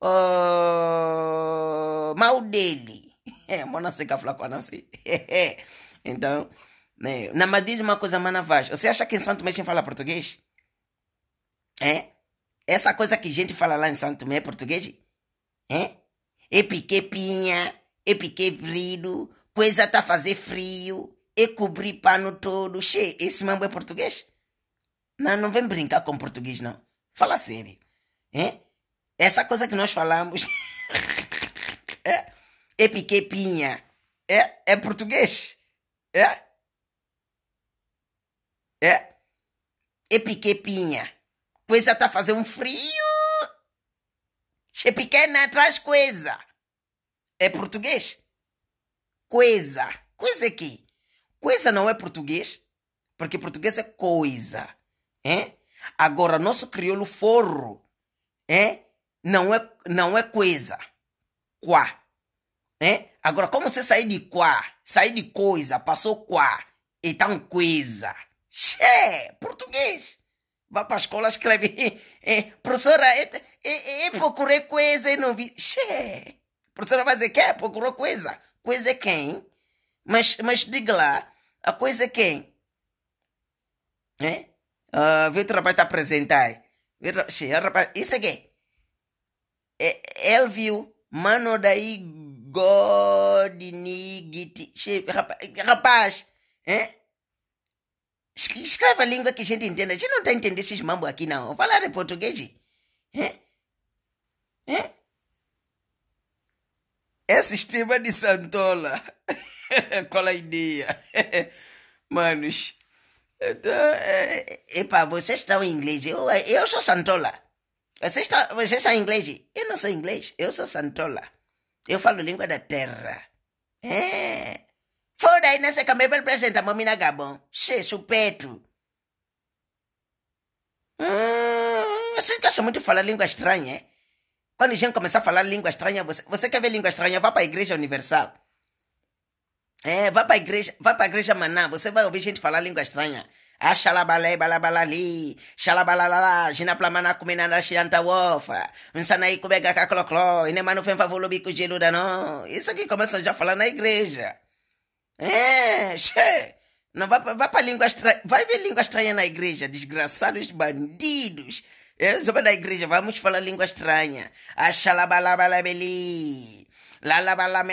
ɔɔ maaw dele se então né, na Madrid uma coisa mana faz você acha que em Santo Tomé fala português é essa coisa que a gente fala lá em Santo Tomé é português é e pique pinha e pique vrido coisa tá fazer frio e cobrir pano todo. Che, esse mambo é português? Não, não vem brincar com português, não. Fala sério. Hein? Essa coisa que nós falamos é, é piquepinha. É, é português. É? É? É piquepinha. Coisa tá fazendo um frio. Che pequena traz coisa. É português. Coisa. Coisa aqui. Coisa não é português, porque português é coisa. É? Agora, nosso crioulo forro é? Não, é, não é coisa. Quá. É? Agora, como você sair de quá? Sair de coisa, passou quá. Então, coisa. Xé, português. vá para a escola, escreve. É, professora, eu, eu, procurei coisa e não vi. Xé. Professora vai dizer, quer? É? Procurou coisa. Coisa é quem? Mas, mas diga lá, a coisa é quem? Ah, é? Uh, o rapaz está apresentar. Vitor, rapaz, isso aqui. É, ele viu, mano daí Godinigiti. Rapaz, rapaz escreva a língua que a gente entenda. A gente não está entendendo esses mambo aqui, não. Falar em português. Hein? Hein? Esse sistema de Santola. Qual a ideia? Manos. Então, é, é epa, vocês estão em inglês. Eu, eu sou Santola. Vocês, estão, vocês são inglês? Eu não sou inglês. Eu sou Santola. Eu falo língua da terra. É. Foda aí nessa câmera é para apresentar na Gabon. Che, supeto. Hum, vocês gostam muito de falar língua estranha, é? Quando a gente começar a falar língua estranha, você, você quer ver língua estranha? Vá para a Igreja Universal. É, vai pra igreja, vai pra igreja maná, você vai ouvir gente falar língua estranha. Ah, xalabalé, balabalali, xalabalala, ginaplamana kuminana xilanta wofa, e nem caclocló, inemano fem favolobico geluda não. Isso aqui começa já a falar na igreja. É, xê. não vai, pra, vai pra língua estranha, vai ver língua estranha na igreja, desgraçados bandidos. É, sou da igreja, vamos falar língua estranha. Ah, xalabalabelabeli lala na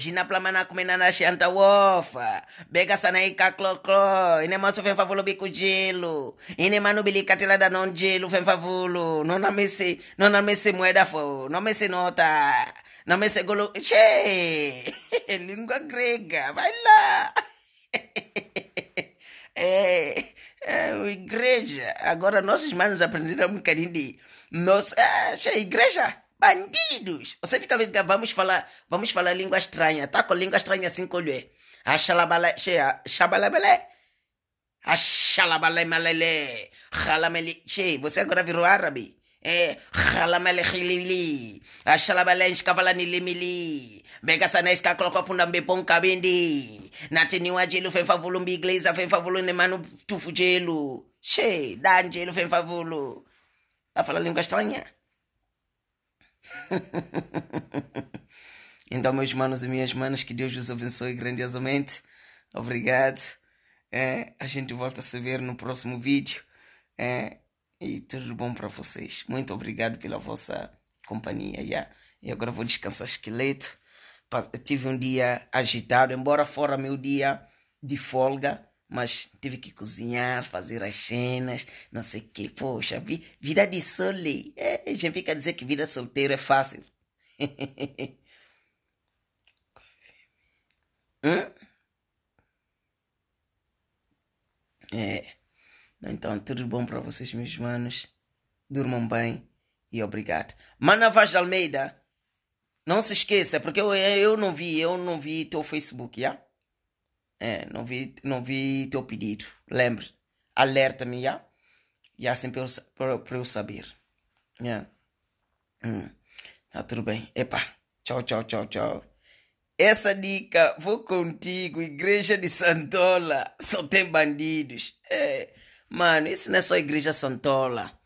jinaplamana na shanta wofa bega sana ikakloklo ine maso fen favulo gelo, ine manu bilikatela da non jilo fen favulo nona mese nona mese moeda fo no mese nota no mese golo che língua grega vai lá é, é, igreja agora nossos irmãos aprenderam um bocadinho de nossa é, eh, igreja Bandidos! Você fica vendo é, vamos falar, vamos falar língua estranha, tá? Com língua estranha assim colher. É. A xalabala, xalabalé, a xalabalé malelé, xalamele, che, você agora virou árabe. É, xalamele xilili, a xalabalé escavalani limili, mega sanés que colocou punda bebom cabindi, natiniwa gelo fem favulo inglesa fem favulo nemano tufu gelo, che, dan gelo fem favulo. Tá falando língua estranha? então, meus manos e minhas manas, que Deus vos abençoe grandiosamente. Obrigado. É, a gente volta a se ver no próximo vídeo. É, e tudo bom para vocês. Muito obrigado pela vossa companhia. Yeah. agora vou descansar esqueleto. Tive um dia agitado, embora fora meu dia de folga mas tive que cozinhar, fazer as cenas, não sei o quê. Poxa, vi, vida de sole. É, gente fica a dizer que vida solteira é fácil. hum? É. Então, tudo bom para vocês, meus manos. Durmam bem e obrigado. Mana Vaz de Almeida, não se esqueça, porque eu, eu não vi, eu não vi teu Facebook, já? Yeah? É, não vi, não vi teu pedido. Lembre, alerta-me já. Já assim para eu, para eu saber. É. Hum. Tá tudo bem. Epa. Tchau, tchau, tchau, tchau. Essa dica, vou contigo. Igreja de Santola só tem bandidos. É. Mano, isso não é só Igreja Santola.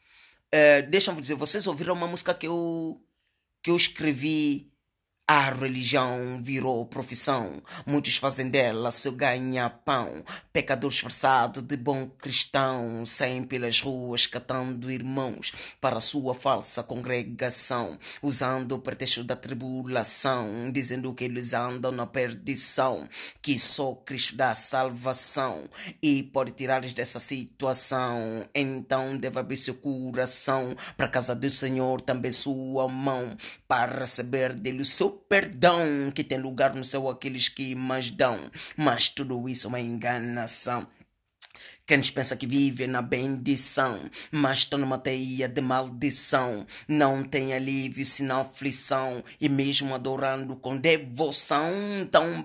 É, Deixa eu dizer, vocês ouviram uma música que eu, que eu escrevi a religião virou profissão, muitos fazem dela seu ganha-pão. Pecador disfarçado de bom cristão, saem pelas ruas catando irmãos para sua falsa congregação, usando o pretexto da tribulação, dizendo que eles andam na perdição, que só Cristo dá salvação e pode tirar-lhes dessa situação. Então deve abrir seu coração para a casa do Senhor, também sua mão, para receber dele o seu perdão que tem lugar no céu aqueles que mais dão. Mas tudo isso é uma enganação. Quem pensa que vive é na bendição, mas está numa teia de maldição. Não tem alívio, senão aflição. E mesmo adorando com devoção, então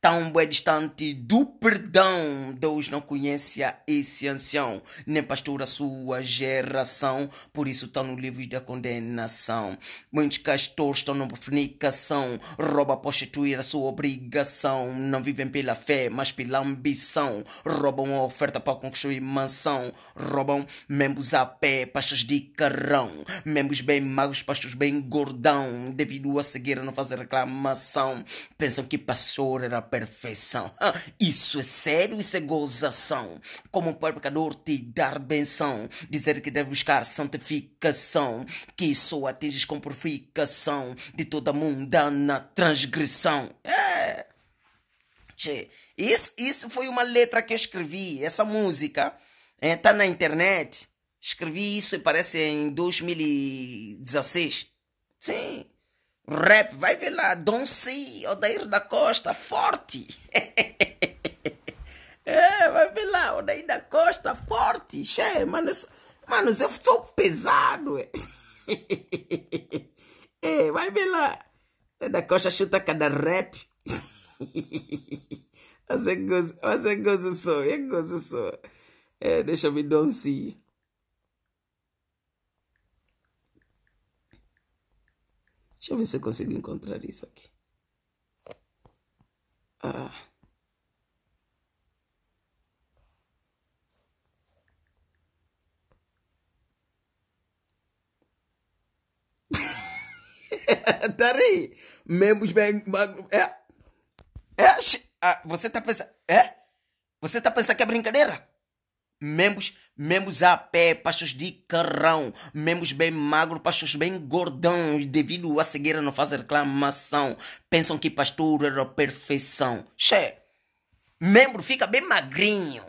tão tá é distante do perdão. Deus não conhece esse ancião, nem pastora sua geração, por isso está no livro da condenação. Muitos castores estão na fornicação, rouba prostituir a sua obrigação. Não vivem pela fé, mas pela ambição. Roubam a oferta para construir mansão. Roubam membros a pé, pastas de carrão. Membros bem magos, pastos bem gordão. Devido a cegueira, não fazer reclamação. Pensam que pastor era perfeição. Ah, isso é sério, isso é gozação. Como um pecador te dar benção, dizer que deve buscar santificação, que só atinges com purificação de toda mundana transgressão. É. Che, isso, isso foi uma letra que eu escrevi, essa música. Está é, tá na internet. Escrevi isso, e parece, em 2016. Sim rap, vai ver lá, Don C, Odair da Costa, forte. é, vai ver lá, Odair da Costa, forte. Che, mano, mano, eu sou pesado. É. é, vai ver lá. Odair da Costa chuta cada rap. Mas é gozo, mas é gozo só, é gozo só. É, deixa-me Don C. Deixa eu ver se eu consigo encontrar isso aqui. Ah. tá aí. Membros bem É. É. Ah, você tá pensando. É? Você tá pensando que é brincadeira? membros, membros a pé, pastos de carrão, membros bem magros, pastos bem gordão, e devido à cegueira não faz reclamação, pensam que pastor era a perfeição. Che, membro fica bem magrinho,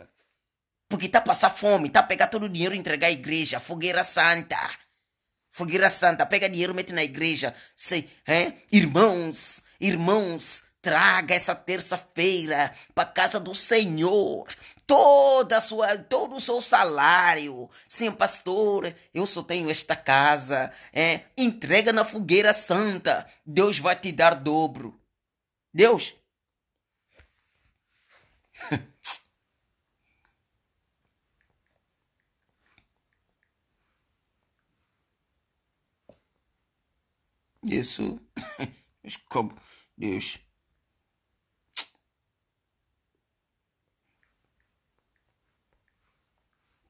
porque tá passar fome, tá pegar todo o dinheiro e entregar à igreja, fogueira santa. Fogueira santa, pega dinheiro, mete na igreja. Sei, hein? Irmãos, irmãos, Traga essa terça-feira para casa do Senhor toda sua, todo o seu salário. Sim, pastor, eu só tenho esta casa. É, entrega na fogueira santa. Deus vai te dar dobro. Deus. Isso. Deus.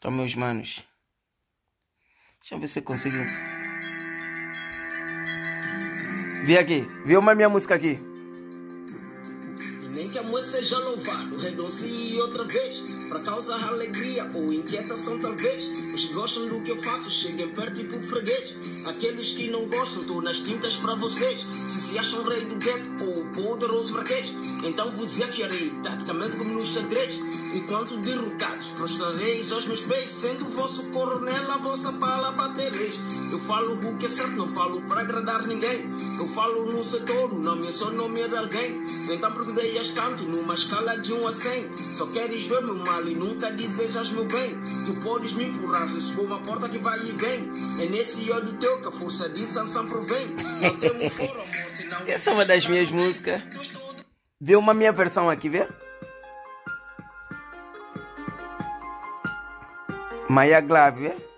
Então, meus manos, deixa eu ver se conseguiu. Vem aqui, vê uma minha música aqui. Nem que a amor seja louvado, renuncie outra vez. Para causar alegria ou inquietação, talvez. Os que gostam do que eu faço, cheguem perto e por freguês. Aqueles que não gostam, tô nas tintas para vocês. Se se acham rei do gueto ou poderoso marquês, então vos desafiarei, taticamente como no xadrez. Enquanto derrotados, prostrareis aos meus pés, sendo o vosso coronel, a vossa pala batereis. Eu falo o que é certo, não falo para agradar ninguém. Eu falo no setor, o nome é só nome é de alguém. Então perguntei queres tanto numa escala de 1 a 100. Só queres ver meu mal e nunca desejas meu bem. Tu podes me empurrar, riscou uma porta que vai e vem. É nesse ódio teu que a força de Sansão provém. Essa é uma das minhas músicas. Vê uma minha versão aqui, vê? Maia Glave, vê?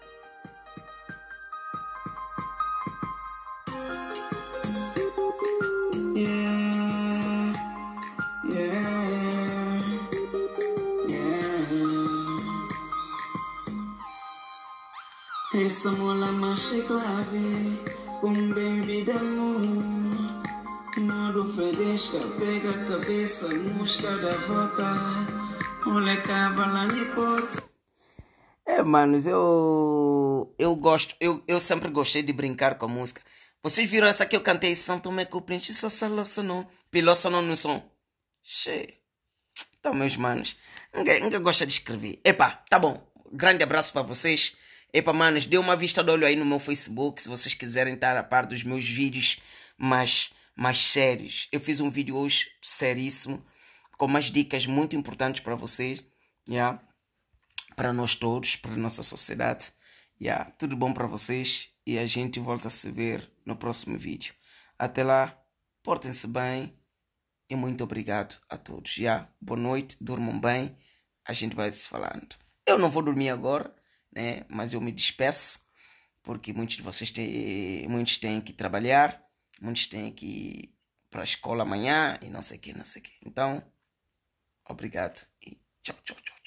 Essa mola marche clave Com baby da moon Moro fedesca Pega a cabeça Musca da rota Olha cavala nipote é, manos, eu, eu gosto, eu, eu sempre gostei de brincar com música. Vocês viram essa que eu cantei Santo Tomé que só salossa não, pilossa não no som. Cheio. Então, meus manos, ninguém, ninguém gosta de escrever. Epa tá bom. Grande abraço para vocês. Epa, manos, dê uma vista de olho aí no meu Facebook se vocês quiserem estar a par dos meus vídeos mais, mais sérios. Eu fiz um vídeo hoje seríssimo, com umas dicas muito importantes para vocês, yeah? para nós todos, para a nossa sociedade. Yeah? Tudo bom para vocês e a gente volta a se ver no próximo vídeo. Até lá, portem-se bem e muito obrigado a todos. Yeah? Boa noite, durmam bem, a gente vai se falando. Eu não vou dormir agora né? Mas eu me despeço, porque muitos de vocês têm, muitos têm que trabalhar, muitos têm que ir para a escola amanhã e não sei o que, não sei o que. Então, obrigado e tchau, tchau, tchau.